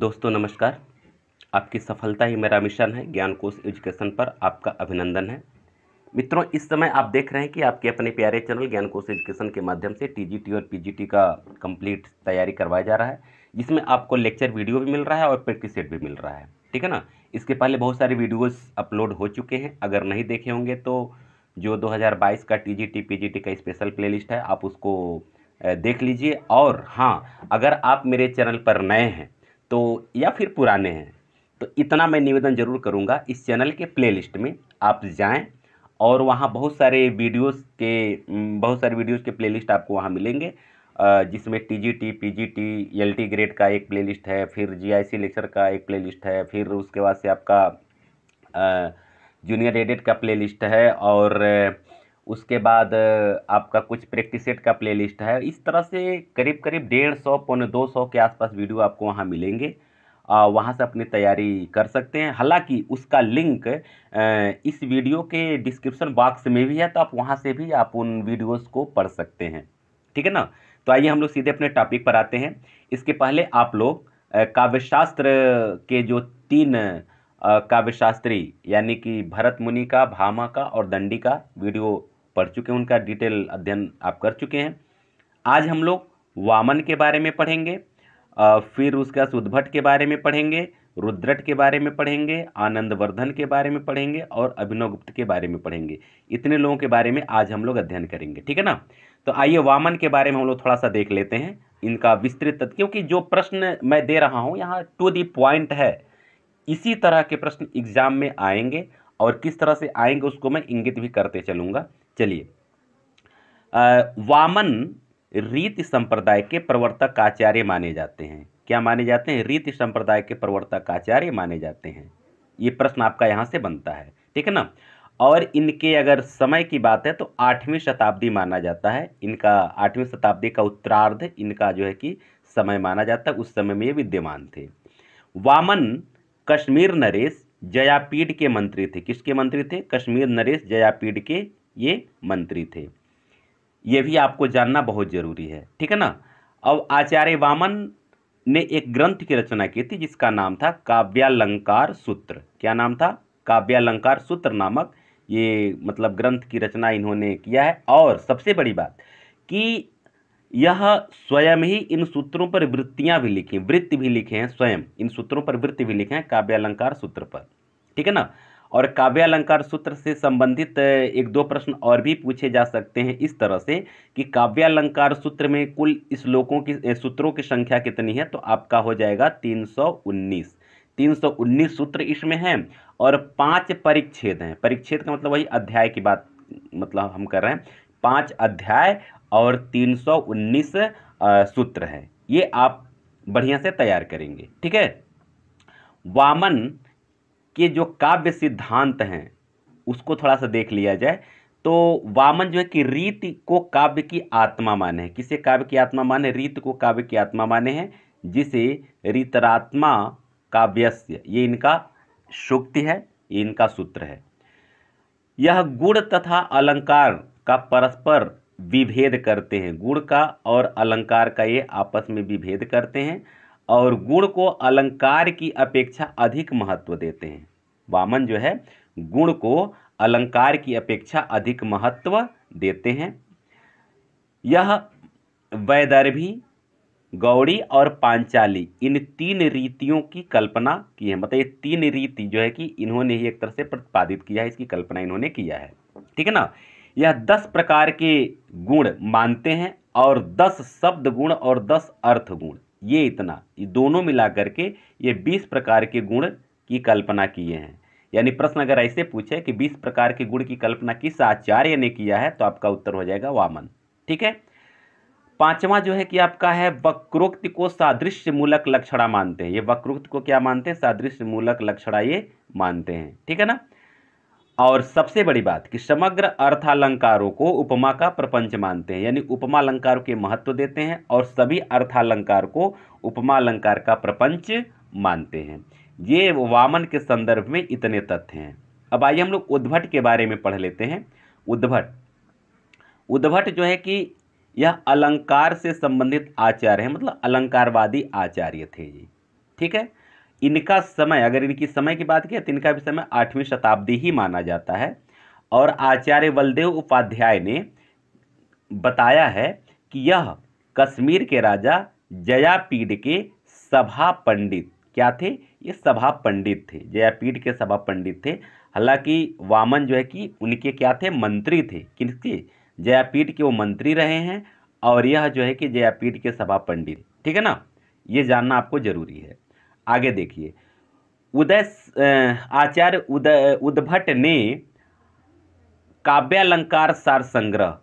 दोस्तों नमस्कार आपकी सफलता ही मेरा मिशन है ज्ञान कोर्स एजुकेशन पर आपका अभिनंदन है मित्रों इस समय आप देख रहे हैं कि आपके अपने प्यारे चैनल ज्ञान कोश एजुकेशन के माध्यम से टीजीटी और पीजीटी का कंप्लीट तैयारी करवाया जा रहा है जिसमें आपको लेक्चर वीडियो भी मिल रहा है और प्रैक्टिस सेट भी मिल रहा है ठीक है ना इसके पहले बहुत सारे वीडियोस अपलोड हो चुके हैं अगर नहीं देखे होंगे तो जो 2022 का टी जी का स्पेशल प्लेलिस्ट है आप उसको देख लीजिए और हाँ अगर आप मेरे चैनल पर नए हैं तो या फिर पुराने हैं तो इतना मैं निवेदन ज़रूर करूँगा इस चैनल के प्लेलिस्ट में आप जाएँ और वहाँ बहुत सारे वीडियोस के बहुत सारे वीडियोस के प्लेलिस्ट आपको वहाँ मिलेंगे जिसमें T G T P G T L T grade का एक प्लेलिस्ट है फिर जी आई सी लेक्चर का एक प्लेलिस्ट है फिर उसके बाद से आपका जूनियर एडेड का प्ले है और उसके बाद आपका कुछ प्रैक्टिस सेट का प्लेलिस्ट है इस तरह से करीब करीब डेढ़ सौ पौने दो सौ के आसपास वीडियो आपको वहाँ मिलेंगे वहाँ से अपनी तैयारी कर सकते हैं हालांकि उसका लिंक इस वीडियो के डिस्क्रिप्शन बॉक्स में भी है तो आप वहाँ से भी आप उन वीडियोस को पढ़ सकते हैं ठीक है ना तो आइए हम लोग सीधे अपने टॉपिक पर आते हैं इसके पहले आप लोग काव्यशास्त्र के जो तीन काव्यशास्त्री यानी कि भरत मुनि का भामा का और दंडी का वीडियो पढ़ चुके हैं उनका डिटेल अध्ययन आप कर चुके हैं आज हम लोग वामन के बारे में पढ़ेंगे फिर उसका सुदभट के बारे में पढ़ेंगे रुद्रट के बारे में पढ़ेंगे आनंदवर्धन के बारे में पढ़ेंगे और अभिनवगुप्त के बारे में पढ़ेंगे इतने लोगों के बारे में आज हम लोग अध्ययन करेंगे ठीक है ना तो आइए वामन के बारे में हम लोग थोड़ा सा देख लेते हैं इनका विस्तृत क्योंकि जो प्रश्न मैं दे रहा हूँ यहाँ टू दी पॉइंट है इसी तरह के प्रश्न एग्जाम में आएंगे और किस तरह से आएंगे उसको मैं इंगित भी करते चलूँगा चलिए वामन रीति संप्रदाय के प्रवर्तक आचार्य माने जाते हैं क्या माने जाते हैं रीत संप्रदाय के प्रवर्तक आचार्य माने जाते हैं ये प्रश्न आपका यहाँ से बनता है ठीक है ना और इनके अगर समय की बात है तो आठवीं शताब्दी माना जाता है इनका आठवीं शताब्दी का उत्तरार्ध इनका जो है कि समय माना जाता है उस समय में ये विद्यमान थे वामन कश्मीर नरेश जयापीठ के मंत्री थे किसके मंत्री थे कश्मीर नरेश जयापीठ के ये मंत्री थे ये भी आपको जानना बहुत ज़रूरी है ठीक है ना अब आचार्य वामन ने एक ग्रंथ की रचना की थी जिसका नाम था काव्यालंकार सूत्र क्या नाम था काव्यालंकार सूत्र नामक ये मतलब ग्रंथ की रचना इन्होंने किया है और सबसे बड़ी बात कि यह स्वयं ही इन सूत्रों पर वृत्तियां भी लिखी वृत्ति भी लिखे हैं स्वयं इन सूत्रों पर वृत्त भी लिखे हैं काव्यालंकार सूत्र पर ठीक है ना और काव्यालंकार सूत्र से संबंधित एक दो प्रश्न और भी पूछे जा सकते हैं इस तरह से कि काव्यालंकार सूत्र में कुल श्लोकों की सूत्रों की संख्या कितनी है तो आपका हो जाएगा तीन सौ उन्नीस तीन सौ उन्नीस सूत्र इसमें हैं और पांच परिच्छेद हैं परिच्छेद का मतलब वही अध्याय की बात मतलब हम कर रहे हैं पाँच अध्याय और तीन सौ उन्नीस सूत्र हैं ये आप बढ़िया से तैयार करेंगे ठीक है वामन के जो काव्य सिद्धांत हैं उसको थोड़ा सा देख लिया जाए तो वामन जो है कि रीत को काव्य की आत्मा माने किसे काव्य की आत्मा माने रीत को काव्य की आत्मा माने हैं जिसे रीतरात्मा काव्यस्य ये इनका शुक्ति है ये इनका सूत्र है यह गुण तथा अलंकार का परस्पर विभेद करते हैं गुण का और अलंकार का ये आपस में विभेद करते हैं और गुण को अलंकार की अपेक्षा अधिक महत्व देते हैं वामन जो है गुण को अलंकार की अपेक्षा अधिक महत्व देते हैं यह वैदर्भी गौड़ी और पांचाली इन तीन रीतियों की कल्पना की है मतलब ये तीन रीति जो है कि इन्होंने ही एक तरह से प्रतिपादित किया है इसकी कल्पना इन्होंने किया है ठीक है ना यह दस प्रकार के गुण मानते हैं और दस शब्द गुण और दस अर्थ गुण ये इतना ये दोनों मिला करके ये बीस प्रकार के गुण की कल्पना किए हैं यानी प्रश्न अगर ऐसे पूछे कि बीस प्रकार के गुण की कल्पना किस आचार्य ने किया है तो आपका उत्तर हो जाएगा वामन ठीक है पांचवा जो है कि आपका है वक्रोक्त को सादृश्य मूलक लक्षणा मानते हैं ये वक्रोक्त को क्या मानते हैं सादृश्य मूलक लक्षणा ये मानते हैं ठीक है ना और सबसे बड़ी बात कि समग्र अर्थालंकारों को उपमा का प्रपंच मानते हैं यानी उपमा अलंकार के महत्व देते हैं और सभी अर्थालंकार को उपमा अलंकार का प्रपंच मानते हैं ये वामन के संदर्भ में इतने तथ्य हैं अब आइए हम लोग उद्भट के बारे में पढ़ लेते हैं उद्भट उद्भट जो है कि यह अलंकार से संबंधित आचार्य है मतलब अलंकारवादी आचार्य थे ये ठीक है इनका समय अगर इनकी समय की बात किया तो इनका भी समय आठवीं शताब्दी ही माना जाता है और आचार्य बलदेव उपाध्याय ने बताया है कि यह कश्मीर के राजा जयापीठ के सभा पंडित क्या थे ये सभा पंडित थे जयापीठ के सभा पंडित थे हालांकि वामन जो है कि उनके क्या थे मंत्री थे किसके जयापीठ के वो मंत्री रहे हैं और यह जो है कि जयापीठ के सभा पंडित ठीक है ना ये जानना आपको जरूरी है आगे देखिए उदय आचार्य उदय उद्भट ने काव्यालंकार सार संग्रह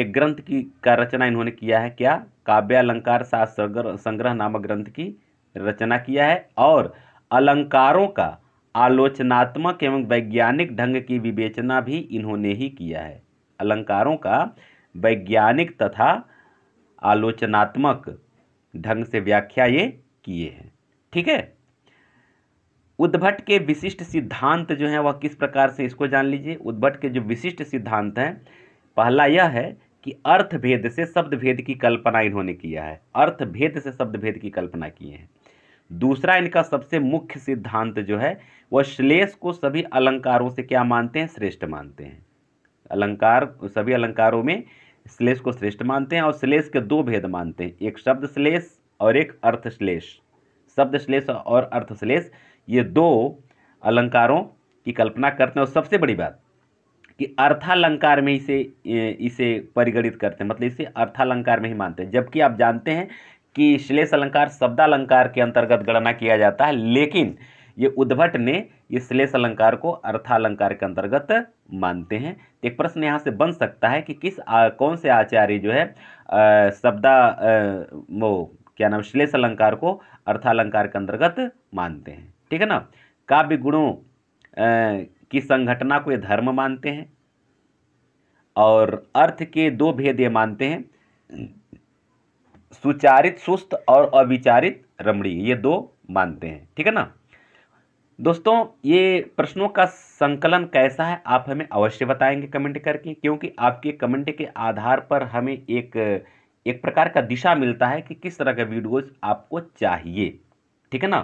एक ग्रंथ की का रचना इन्होंने किया है क्या काव्यालंकार सार संग्रह नामक ग्रंथ की रचना किया है और अलंकारों का आलोचनात्मक एवं वैज्ञानिक ढंग की विवेचना भी इन्होंने ही किया है अलंकारों का वैज्ञानिक तथा आलोचनात्मक ढंग से व्याख्या ये किए हैं ठीक है उद्भट के विशिष्ट सिद्धांत जो है वह किस प्रकार से इसको जान लीजिए उद्भट के जो विशिष्ट सिद्धांत हैं पहला यह है कि अर्थ भेद से शब्द भेद की कल्पना इन्होंने किया है अर्थ भेद से शब्द भेद की कल्पना किए हैं दूसरा इनका सबसे मुख्य सिद्धांत जो है वह श्लेष को सभी अलंकारों से क्या मानते हैं श्रेष्ठ मानते हैं अलंकार सभी अलंकारों में श्लेष को श्रेष्ठ मानते हैं और श्लेष के दो भेद मानते हैं एक शब्द श्लेष और एक अर्थ श्लेष शब्द श्लेष और अर्थ श्लेष ये दो अलंकारों की कल्पना करते हैं और सबसे बड़ी बात कि अर्थालंकार में इसे इसे परिगणित करते हैं मतलब इसे अर्थालंकार में ही मानते हैं जबकि आप जानते हैं कि श्लेष अलंकार शब्दालंकार के अंतर्गत गणना किया जाता है लेकिन ये उद्भट ने इस श्लेष अलंकार को अर्थालंकार के अंतर्गत मानते हैं तो एक प्रश्न यहाँ से बन सकता है कि किस आ, कौन से आचार्य जो है शब्दा वो क्या नाम श्लेष अलंकार को अर्थालंकार के अंतर्गत मानते हैं ठीक है ना काव्य गुणों की संघटना को ये धर्म मानते हैं और अर्थ के दो भेद ये मानते हैं सुचारित सुस्त और अविचारित रमणीय ये दो मानते हैं ठीक है ना दोस्तों ये प्रश्नों का संकलन कैसा है आप हमें अवश्य बताएंगे कमेंट करके क्योंकि आपके कमेंट के आधार पर हमें एक एक प्रकार का दिशा मिलता है कि किस तरह का वीडियोज़ आपको चाहिए ठीक है ना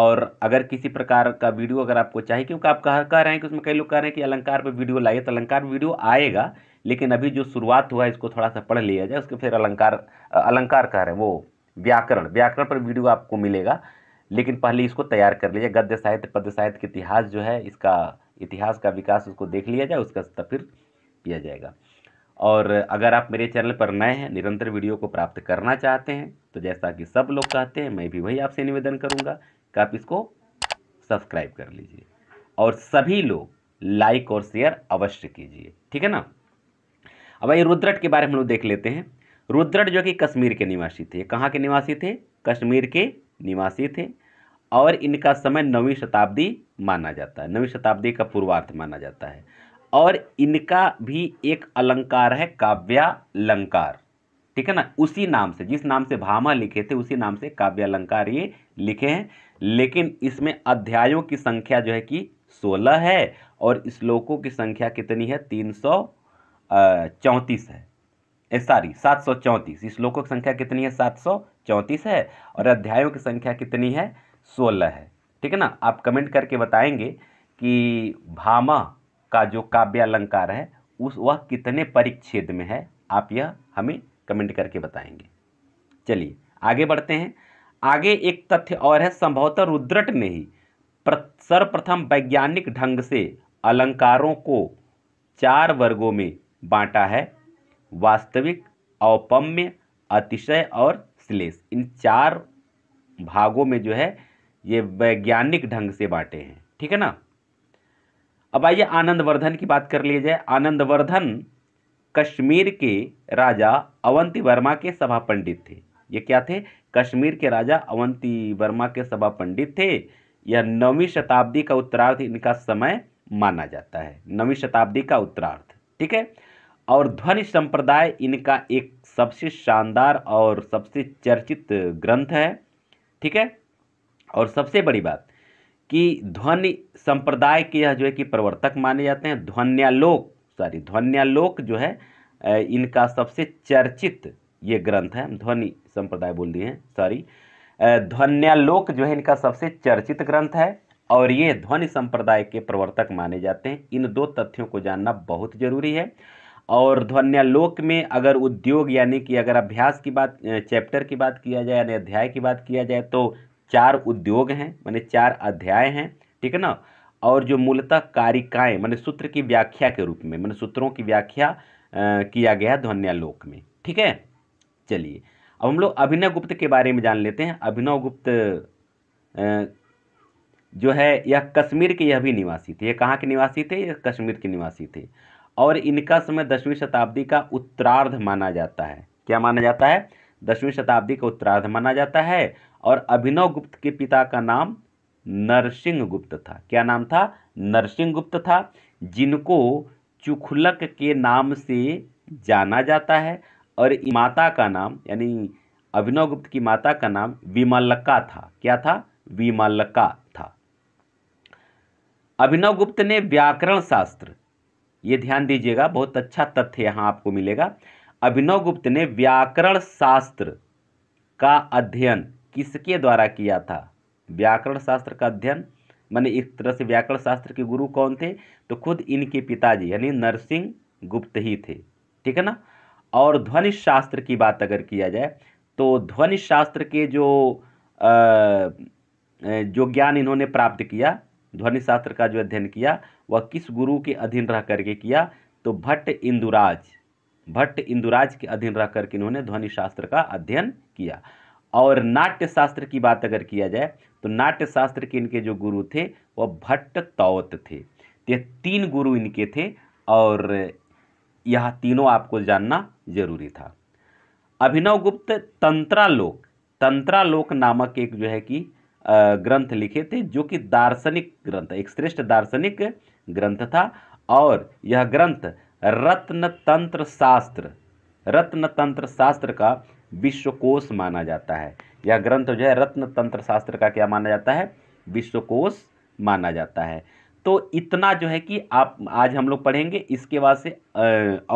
और अगर किसी प्रकार का वीडियो अगर आपको चाहिए क्योंकि आप कह कह रहे हैं कि उसमें कई लोग कह रहे हैं कि अलंकार पर वीडियो लाइए तो अलंकार वीडियो आएगा लेकिन अभी जो शुरुआत हुआ है इसको थोड़ा सा पढ़ लिया जाए उसके फिर अलंकार अलंकार कह रहे हैं वो व्याकरण व्याकरण पर वीडियो आपको मिलेगा लेकिन पहले इसको तैयार कर लिया गद्य साहित्य पद्य साहित्य के इतिहास जो है इसका इतिहास का विकास उसको देख लिया जाए उसका फिर किया जाएगा और अगर आप मेरे चैनल पर नए हैं निरंतर वीडियो को प्राप्त करना चाहते हैं तो जैसा कि सब लोग चाहते हैं मैं भी वही आपसे निवेदन करूंगा कि आप इसको सब्सक्राइब कर लीजिए और सभी लोग लाइक और शेयर अवश्य कीजिए ठीक है ना अब भाई रुद्रट के बारे में हम लोग देख लेते हैं रुद्रट जो कि कश्मीर के निवासी थे कहाँ के निवासी थे कश्मीर के निवासी थे और इनका समय नवीं शताब्दी माना जाता है नवीं शताब्दी का पूर्वार्थ माना जाता है और इनका भी एक अलंकार है काव्यालंकार ठीक है ना उसी नाम से जिस नाम से भामा लिखे थे उसी नाम से काव्यालंकार ये लिखे हैं लेकिन इसमें अध्यायों की संख्या जो है कि सोलह है और श्लोकों की संख्या कितनी है तीन सौ चौंतीस है सॉरी सात सौ चौंतीस श्लोकों की संख्या कितनी है सात सौ चौंतीस है और अध्यायों की संख्या कितनी है सोलह है ठीक है ना आप कमेंट करके बताएंगे कि भामा का जो काव्यालंकार है उस वह कितने परिच्छेद में है आप यह हमें कमेंट करके बताएंगे चलिए आगे बढ़ते हैं आगे एक तथ्य और है संभवतः रुद्रट ने ही सर्वप्रथम वैज्ञानिक ढंग से अलंकारों को चार वर्गों में बांटा है वास्तविक औपम्य अतिशय और श्लेष इन चार भागों में जो है ये वैज्ञानिक ढंग से बांटे हैं ठीक है ना अब आइए आनंदवर्धन की बात कर लीजिए जाए कश्मीर के राजा अवंती वर्मा के सभा पंडित थे ये क्या थे कश्मीर के राजा अवंती वर्मा के सभा पंडित थे यह नौवीं शताब्दी का उत्तरार्थ इनका समय माना जाता है नवी शताब्दी का उत्तरार्थ ठीक है और ध्वनि संप्रदाय इनका एक सबसे शानदार और सबसे चर्चित ग्रंथ है ठीक है और सबसे बड़ी बात कि ध्वनि संप्रदाय के यह जो है कि प्रवर्तक माने जाते हैं ध्वन्यालोक सॉरी ध्वन्यालोक जो है इनका सबसे चर्चित ये ग्रंथ है ध्वनि संप्रदाय बोल दिए हैं सॉरी ध्वन्यालोक जो है इनका सबसे चर्चित ग्रंथ है और ये ध्वनि संप्रदाय के प्रवर्तक माने जाते हैं इन दो तथ्यों को जानना बहुत जरूरी है और ध्वन्यालोक में अगर उद्योग यानी कि अगर अभ्यास की बात चैप्टर की बात किया जाए यानी अध्याय की बात किया जाए तो चार उद्योग हैं मैंने चार अध्याय हैं ठीक है ना और जो मूलतः कारिकाएँ मैंने सूत्र की व्याख्या के रूप में मैंने सूत्रों की व्याख्या किया गया ध्वन्यालोक में ठीक है चलिए अब हम लोग अभिनव गुप्त के बारे में जान लेते हैं अभिनव गुप्त जो है यह कश्मीर के यह भी निवासी थे यह कहाँ के निवासी थे यह कश्मीर के निवासी थे और इनका समय दसवीं शताब्दी का उत्तरार्ध माना जाता है क्या माना जाता है दसवीं शताब्दी का उत्तरार्ध माना जाता है और अभिनव गुप्त के पिता का नाम नरसिंह गुप्त था क्या नाम था नरसिंह गुप्त था जिनको चुखलक के नाम से जाना जाता है और माता का नाम यानी अभिनव गुप्त की माता का नाम विमलका था क्या था विमलका था अभिनव गुप्त ने व्याकरण शास्त्र ये ध्यान दीजिएगा बहुत अच्छा तथ्य यहाँ आपको मिलेगा अभिनव गुप्त ने व्याकरण शास्त्र का अध्ययन किसके द्वारा किया था व्याकरण शास्त्र का अध्ययन मैंने एक तरह से व्याकरण शास्त्र के गुरु कौन थे तो खुद इनके पिताजी यानी नरसिंह गुप्त ही थे ठीक है ना और ध्वनि शास्त्र की बात अगर किया जाए तो ध्वनि शास्त्र के जो आ, जो ज्ञान इन्होंने प्राप्त किया ध्वनि शास्त्र का जो अध्ययन किया वह किस गुरु के अधीन रह करके किया तो भट्ट इंदुराज भट्ट इंदुराज के अधीन रह करके इन्होंने ध्वनि शास्त्र का अध्ययन किया और नाट्य शास्त्र की बात अगर किया जाए तो नाट्य शास्त्र के इनके जो गुरु थे वह भट्ट तौत थे ये तीन गुरु इनके थे और यह तीनों आपको जानना जरूरी था अभिनव गुप्त तंत्रालोक तंत्रालोक नामक एक जो है कि ग्रंथ लिखे थे जो कि दार्शनिक ग्रंथ एक श्रेष्ठ दार्शनिक ग्रंथ था और यह ग्रंथ रत्न तंत्र शास्त्र रत्न तंत्र शास्त्र का विश्वकोश माना जाता है यह ग्रंथ जो है रत्न तंत्र शास्त्र का क्या माना जाता है विश्वकोश माना जाता है तो इतना जो है कि आप आज हम लोग पढ़ेंगे इसके बाद से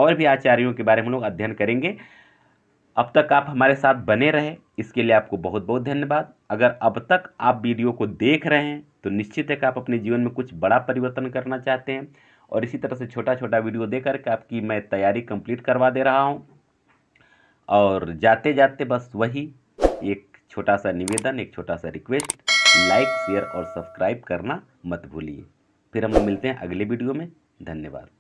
और भी आचार्यों के बारे में हम लोग अध्ययन करेंगे अब तक आप हमारे साथ बने रहे इसके लिए आपको बहुत बहुत धन्यवाद अगर अब तक आप वीडियो को देख रहे हैं तो निश्चित है कि आप अपने जीवन में कुछ बड़ा परिवर्तन करना चाहते हैं और इसी तरह से छोटा छोटा वीडियो दे करके आपकी मैं तैयारी कंप्लीट करवा दे रहा हूँ और जाते जाते बस वही एक छोटा सा निवेदन एक छोटा सा रिक्वेस्ट लाइक शेयर और सब्सक्राइब करना मत भूलिए फिर हम लोग मिलते हैं अगले वीडियो में धन्यवाद